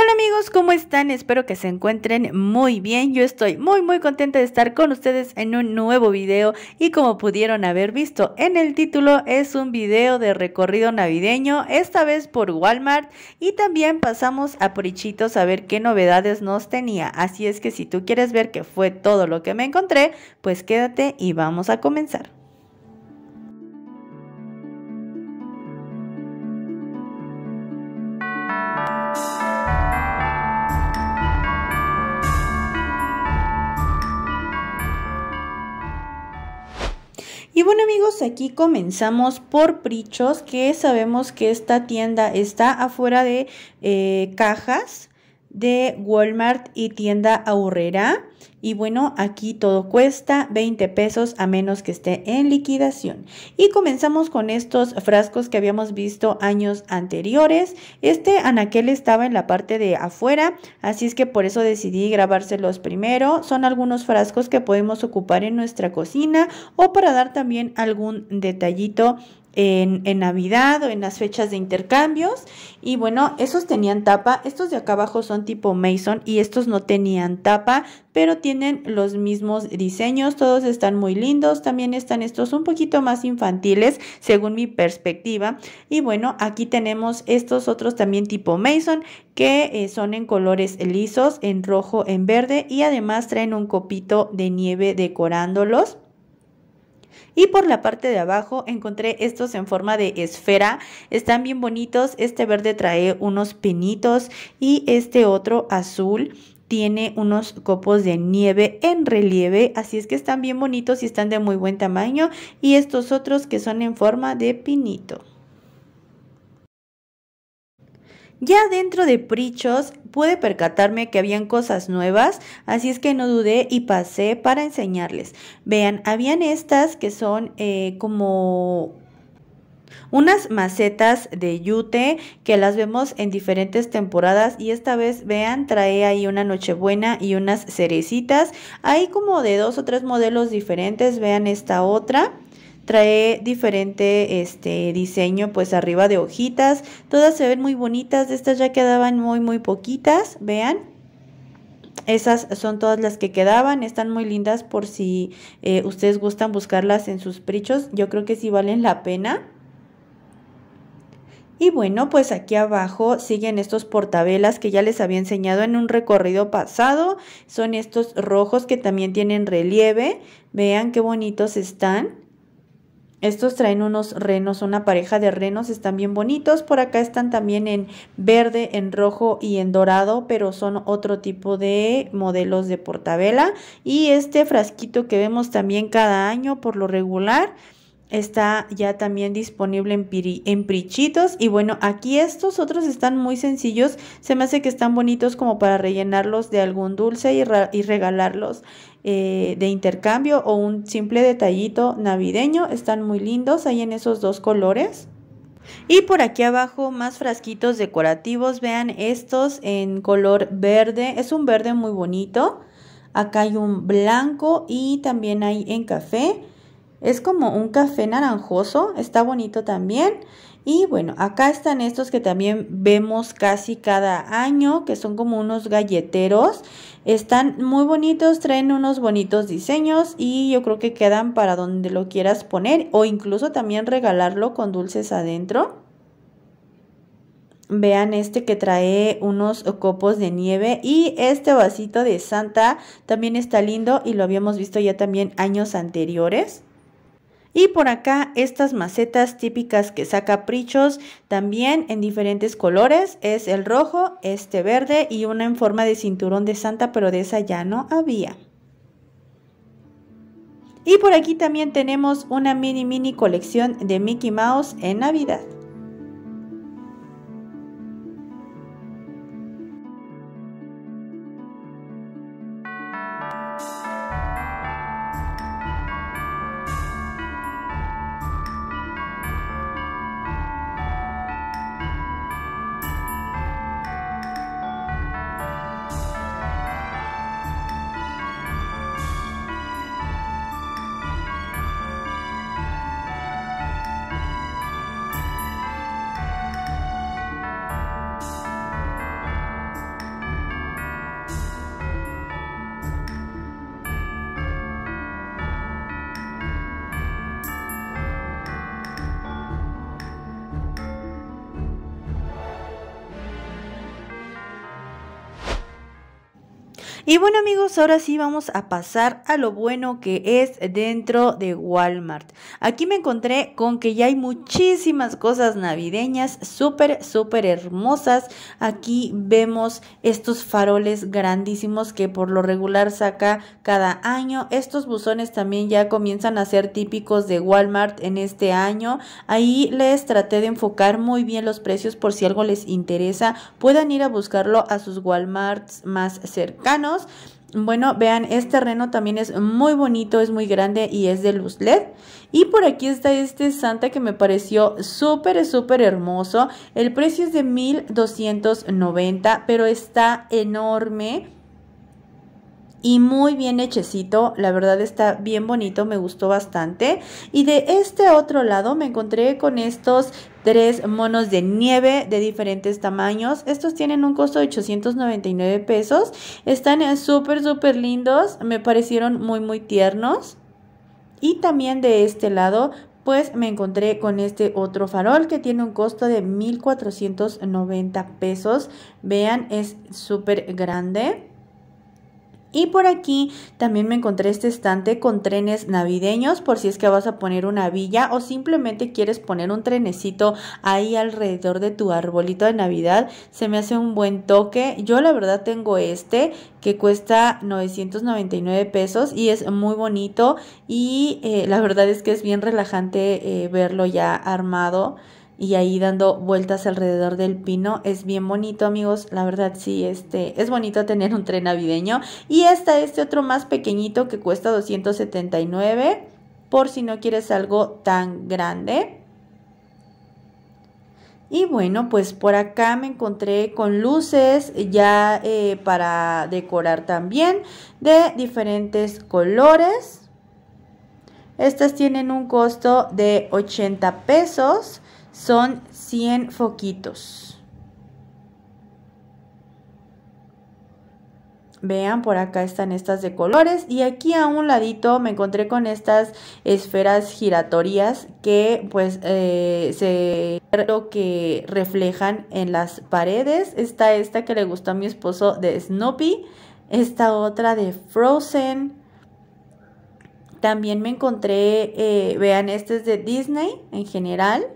Hola amigos, ¿cómo están? Espero que se encuentren muy bien. Yo estoy muy muy contenta de estar con ustedes en un nuevo video y como pudieron haber visto en el título es un video de recorrido navideño, esta vez por Walmart y también pasamos a Porichitos a ver qué novedades nos tenía. Así es que si tú quieres ver qué fue todo lo que me encontré, pues quédate y vamos a comenzar. Y bueno amigos, aquí comenzamos por Prichos, que sabemos que esta tienda está afuera de eh, cajas de Walmart y tienda Aurrera. Y bueno, aquí todo cuesta 20 pesos a menos que esté en liquidación. Y comenzamos con estos frascos que habíamos visto años anteriores. Este anaquel estaba en la parte de afuera, así es que por eso decidí grabárselos primero. Son algunos frascos que podemos ocupar en nuestra cocina o para dar también algún detallito en, Navidad o en las fechas de intercambios. Y bueno, esos tenían tapa. Estos de acá abajo son tipo Mason y estos no tenían tapa, pero tienen los mismos diseños. Todos están muy lindos. También están estos un poquito más infantiles, según mi perspectiva. Y bueno, aquí tenemos estos otros también tipo Mason, que eh, son en colores lisos, en rojo, en verde. Y además traen un copito de nieve decorándolos. Y por la parte de abajo encontré estos en forma de esfera. Están bien bonitos. Este verde trae unos pinitos y este otro azul tiene unos copos de nieve en relieve, así es que están bien bonitos y están de muy buen tamaño y estos otros que son en forma de pinito. Ya dentro de Prichos pude percatarme que habían cosas nuevas, así es que no dudé y pasé para enseñarles. Vean, habían estas que son eh, como unas macetas de yute que las vemos en diferentes temporadas y esta vez vean trae ahí una nochebuena y unas cerecitas hay como de dos o tres modelos diferentes vean esta otra trae diferente este diseño pues arriba de hojitas, todas se ven muy bonitas, estas ya quedaban muy muy poquitas, vean. Esas son todas las que quedaban, están muy lindas por si eh, ustedes gustan buscarlas en sus prichos, yo creo que sí valen la pena. Y bueno, pues aquí abajo siguen estos portabelas que ya les había enseñado en un recorrido pasado. Son estos rojos que también tienen relieve. Vean qué bonitos están. Estos traen unos renos, una pareja de renos, están bien bonitos. Por acá están también en verde, en rojo y en dorado, pero son otro tipo de modelos de portabela. Y este frasquito que vemos también cada año por lo regular Está ya también disponible en, prichitos. Y bueno, aquí estos otros están muy sencillos. Se me hace que están bonitos como para rellenarlos de algún dulce y, regalarlos eh, de intercambio o un simple detallito navideño. Están muy lindos ahí en esos dos colores. Y por aquí abajo más frasquitos decorativos. Vean estos en color verde. Es un verde muy bonito. Acá hay un blanco y también hay en café. Es como un café naranjoso, está bonito también. Y bueno, acá están estos que también vemos casi cada año, que son como unos galleteros. Están muy bonitos, traen unos bonitos diseños y yo creo que quedan para donde lo quieras poner o incluso también regalarlo con dulces adentro. Vean este que trae unos copos de nieve y este vasito de Santa también está lindo y lo habíamos visto ya también años anteriores. Y por acá estas macetas típicas que saca Prichos también en diferentes colores. Es el rojo, este verde y una en forma de cinturón de santa, pero de esa ya no había. Y por aquí también tenemos una mini mini colección de Mickey Mouse en Navidad. Y bueno amigos, ahora sí vamos a pasar a lo bueno que es dentro de Walmart. Aquí me encontré con que ya hay muchísimas cosas navideñas súper, súper hermosas. Aquí vemos estos faroles grandísimos que por lo regular saca cada año. Estos buzones también ya comienzan a ser típicos de Walmart en este año. Ahí les traté de enfocar muy bien los precios por si algo les interesa. Puedan ir a buscarlo a sus Walmarts más cercanos. Bueno, vean, este terreno también es muy bonito, es muy grande y es de luz LED. Y por aquí está este Santa que me pareció súper, súper hermoso. El precio es de 1290, pero está enorme y muy bien hechecito, la verdad está bien bonito, me gustó bastante. Y de este otro lado me encontré con estos tres monos de nieve de diferentes tamaños. Estos tienen un costo de 899 pesos, están eh, súper súper lindos, me parecieron muy muy tiernos. Y también de este lado pues me encontré con este otro farol que tiene un costo de 1490 pesos. Vean, es súper grande. Y por aquí también me encontré este estante con trenes navideños por si es que vas a poner una villa o simplemente quieres poner un trenecito ahí alrededor de tu arbolito de Navidad. Se me hace un buen toque. Yo la verdad tengo este que cuesta 999 pesos y es muy bonito y eh, la verdad es que es bien relajante eh, verlo ya armado y ahí dando vueltas alrededor del pino. Es bien bonito, amigos. La verdad, sí, este, es bonito tener un tren navideño. Y está este otro más pequeñito que cuesta 279 por si no quieres algo tan grande. Y bueno, pues por acá me encontré con luces ya eh, para decorar también de diferentes colores. Estas tienen un costo de 80 pesos son 100 foquitos. Vean, por acá están estas de colores y aquí a un ladito me encontré con estas esferas giratorias que pues eh, se que reflejan en las paredes. Está esta que le gustó a mi esposo de Snoopy, esta otra de Frozen. También me encontré, eh, vean, este es de Disney en general.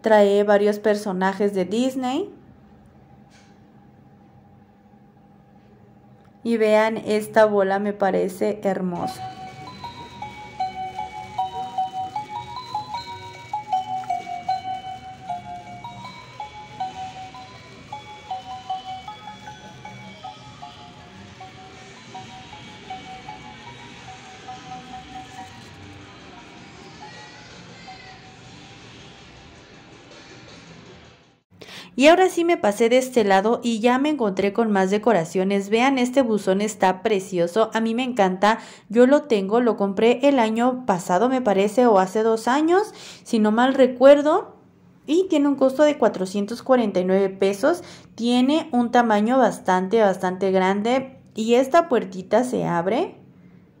Trae varios personajes de Disney. Y vean esta bola, me parece hermosa. Y ahora sí me pasé de este lado y ya me encontré con más decoraciones. Vean, este buzón está precioso. A mí me encanta. Yo lo tengo, lo compré el año pasado, me parece, o hace dos años, si no mal recuerdo. Y tiene un costo de 449 pesos. Tiene un tamaño bastante, bastante grande. Y esta puertita se abre.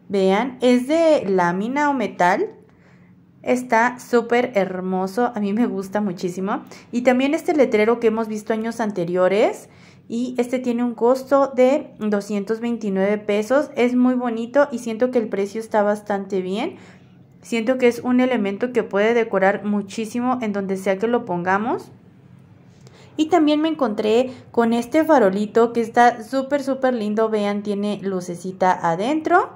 Vean, es de lámina o metal Está súper hermoso, a mí me gusta muchísimo. Y también este letrero que hemos visto años anteriores. Y este tiene un costo de 229 pesos. Es muy bonito y siento que el precio está bastante bien. Siento que es un elemento que puede decorar muchísimo en donde sea que lo pongamos. Y también me encontré con este farolito que está súper, súper lindo. Vean, tiene lucecita adentro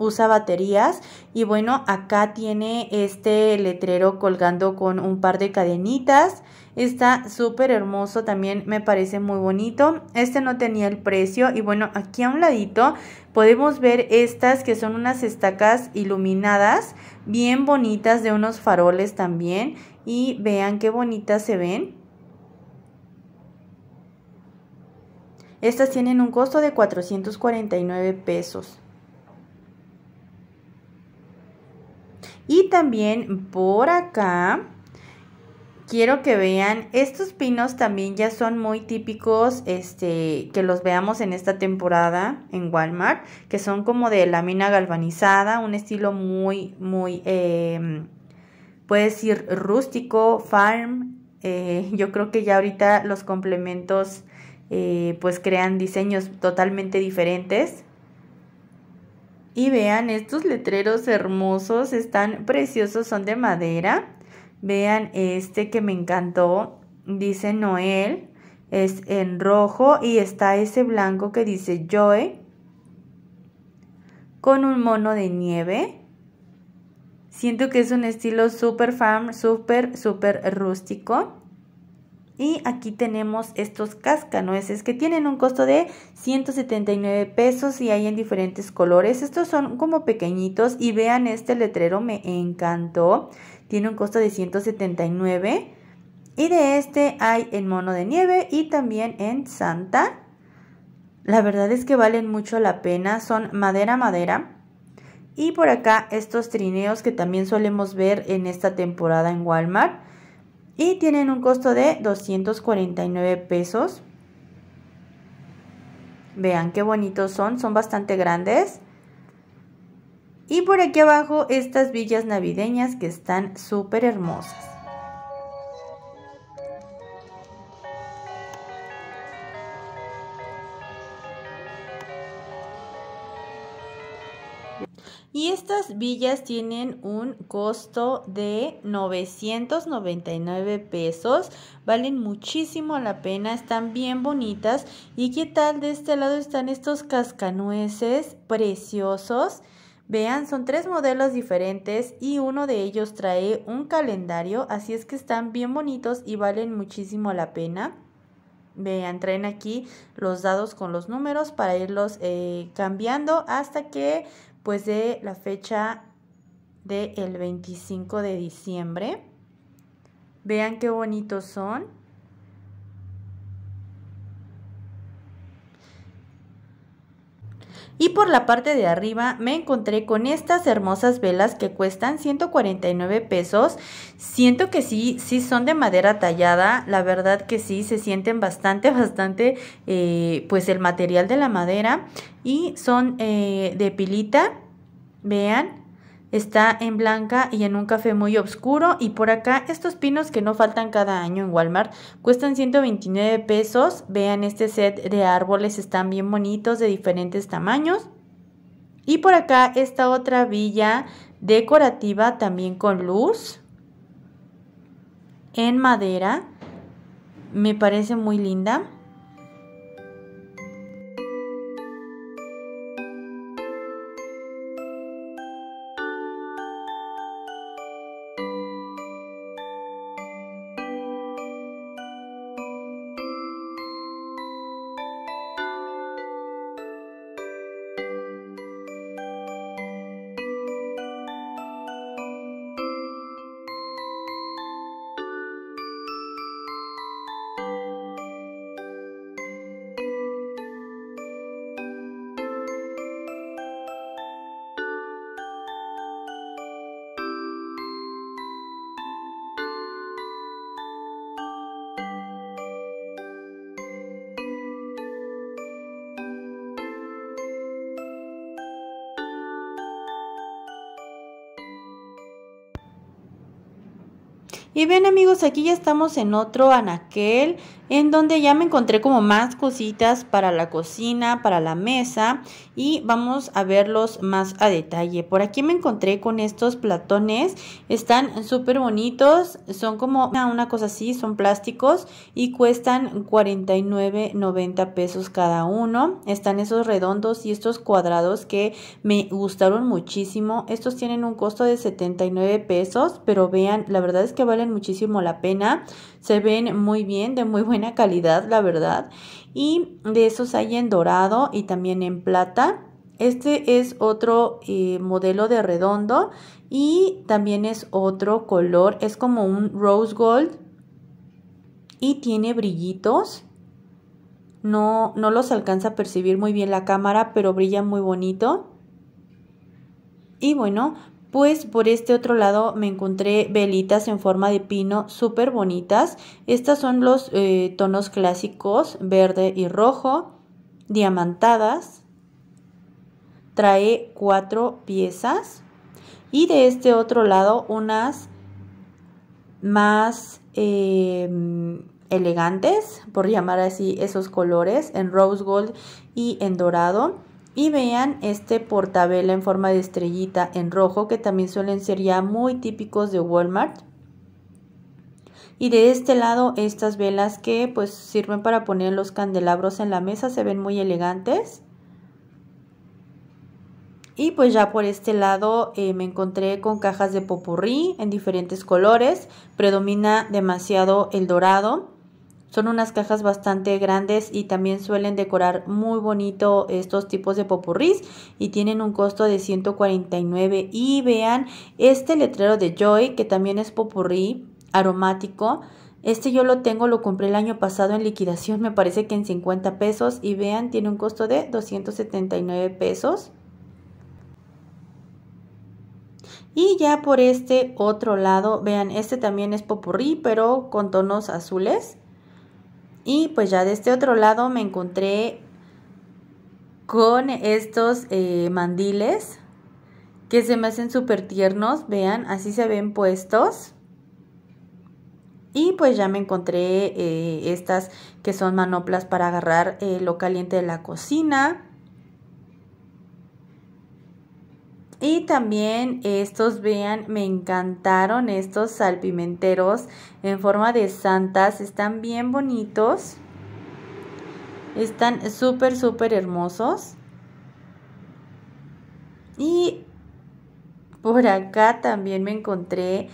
usa baterías y bueno, acá tiene este letrero colgando con un par de cadenitas. Está súper hermoso, también me parece muy bonito. Este no tenía el precio y bueno, aquí a un ladito podemos ver estas que son unas estacas iluminadas, bien bonitas de unos faroles también y vean qué bonitas se ven. Estas tienen un costo de 449 pesos. Y también por acá quiero que vean, estos pinos también ya son muy típicos, este, que los veamos en esta temporada en Walmart, que son como de lámina galvanizada, un estilo muy, muy, em, puede puedes decir rústico, farm. Eh, yo creo que ya ahorita los complementos, eh, pues crean diseños totalmente diferentes. Y vean estos letreros hermosos, están preciosos, son de madera. Vean este que me encantó, dice Noel, es en rojo y está ese blanco que dice Joy con un mono de nieve. Siento que es un estilo súper farm, súper, súper rústico. Y aquí tenemos estos cascanueces que tienen un costo de 179 pesos y hay en diferentes colores. Estos son como pequeñitos y vean este letrero, me encantó. Tiene un costo de 179 y de este hay en mono de nieve y también en santa. La verdad es que valen mucho la pena, son madera madera. Y por acá estos trineos que también solemos ver en esta temporada en Walmart y tienen un costo de 249 pesos. Vean qué bonitos son, son bastante grandes. Y por aquí abajo estas villas navideñas que están súper hermosas. Y estas villas tienen un costo de 999 pesos. Valen muchísimo la pena, están bien bonitas. ¿Y qué tal? De este lado están estos cascanueces preciosos. Vean, son tres modelos diferentes y uno de ellos trae un calendario, así es que están bien bonitos y valen muchísimo la pena. Vean, traen aquí los dados con los números para irlos eh, cambiando hasta que pues de la fecha del 25 de diciembre. Vean qué bonitos son. y por la parte de arriba me encontré con estas hermosas velas que cuestan 149 pesos. Siento que sí, sí son de madera tallada, la verdad que sí, se sienten bastante, bastante eh, pues el material de la madera y son eh, de pilita, vean. Está en blanca y en un café muy oscuro. Y por acá, estos pinos que no faltan cada año en Walmart cuestan 129 pesos. Vean este set de árboles, están bien bonitos de diferentes tamaños. Y por acá esta otra villa decorativa también con luz en madera. Me parece muy linda. Y bien amigos, aquí ya estamos en otro anaquel en donde ya me encontré como más cositas para la cocina, para la mesa y vamos a verlos más a detalle. Por aquí me encontré con estos platones, están súper bonitos, son como una, cosa así, son plásticos y cuestan 49.90 pesos cada uno. Están esos redondos y estos cuadrados que me gustaron muchísimo. Estos tienen un costo de 79 pesos, pero vean, la verdad es que valen muchísimo la pena. Se ven muy bien, de muy buena calidad, la verdad. Y de esos hay en dorado y también en plata. Este es otro eh, modelo de redondo y también es otro color. Es como un rose gold y tiene brillitos. No, no los alcanza a percibir muy bien la cámara, pero brilla muy bonito. Y bueno, pues por este otro lado me encontré velitas en forma de pino súper bonitas. Estas son los eh, tonos clásicos verde y rojo, diamantadas. Trae cuatro piezas. Y de este otro lado unas más em, elegantes, por llamar así esos colores, en rose gold y en dorado. Y vean este portabela en forma de estrellita en rojo que también suelen ser ya muy típicos de Walmart. Y de este lado estas velas que pues sirven para poner los candelabros en la mesa, se ven muy elegantes. Y pues ya por este lado eh, me encontré con cajas de popurrí en diferentes colores. Predomina demasiado el dorado. Son unas cajas bastante grandes y también suelen decorar muy bonito estos tipos de popurrís y tienen un costo de 149 y vean este letrero de Joy que también es popurrí aromático. Este yo lo tengo, lo compré el año pasado en liquidación, me parece que en 50 pesos y vean, tiene un costo de 279 pesos. Y ya por este otro lado, vean, este también es popurrí, pero con tonos azules. Y pues ya de este otro lado me encontré con estos eh, mandiles que se me hacen súper tiernos, vean, así se ven puestos. Y pues ya me encontré eh, estas que son manoplas para agarrar eh, lo caliente de la cocina. Y también estos, vean, me encantaron estos salpimenteros en forma de santas. Están bien bonitos. Están súper, súper hermosos. Y por acá también me encontré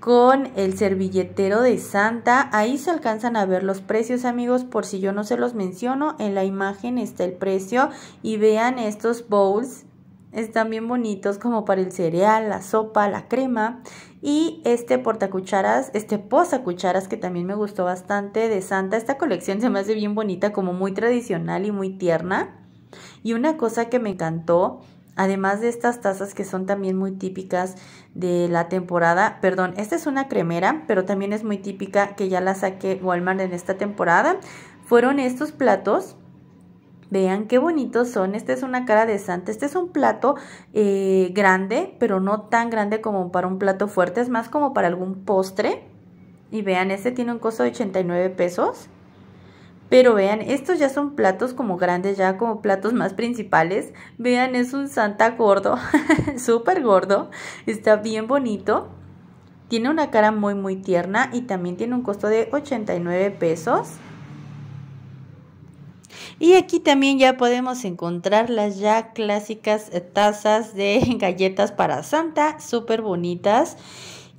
con el servilletero de Santa. Ahí se alcanzan a ver los precios, amigos, por si yo no se los menciono. En la imagen está el precio. Y vean estos bowls están bien bonitos como para el cereal, la sopa, la crema. Y este portacucharas, este posacucharas que también me gustó bastante de Santa. Esta colección se me hace bien bonita, como muy tradicional y muy tierna. Y una cosa que me encantó, además de estas tazas que son también muy típicas de la temporada, perdón, esta es una cremera, pero también es muy típica que ya la saqué Walmart en esta temporada, fueron estos platos Vean qué bonitos son. Esta es una cara de santa. Este es un plato eh, grande, pero no tan grande como para un plato fuerte. Es más como para algún postre. Y vean, este tiene un costo de 89 pesos. Pero vean, estos ya son platos como grandes, ya como platos más principales. Vean, es un santa gordo, súper gordo. Está bien bonito. Tiene una cara muy, muy tierna y también tiene un costo de 89 pesos. Y aquí también ya podemos encontrar las ya clásicas tazas de galletas para Santa, súper bonitas.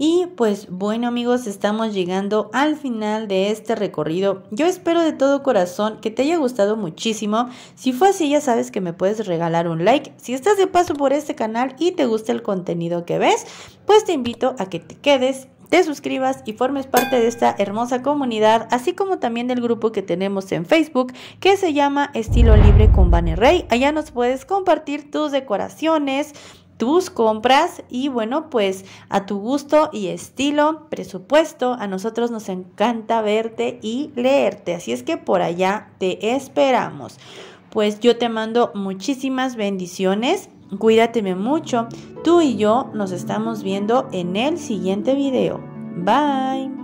Y pues bueno amigos, estamos llegando al final de este recorrido. Yo espero de todo corazón que te haya gustado muchísimo. Si fue así ya sabes que me puedes regalar un like. Si estás de paso por este canal y te gusta el contenido que ves, pues te invito a que te quedes te suscribas y formes parte de esta hermosa comunidad, así como también del grupo que tenemos en Facebook que se llama Estilo Libre con Banner Rey. Allá nos puedes compartir tus decoraciones, tus compras y bueno, pues a tu gusto y estilo, presupuesto, a nosotros nos encanta verte y leerte, así es que por allá te esperamos. Pues yo te mando muchísimas bendiciones Cuídateme mucho. Tú y yo nos estamos viendo en el siguiente video. Bye.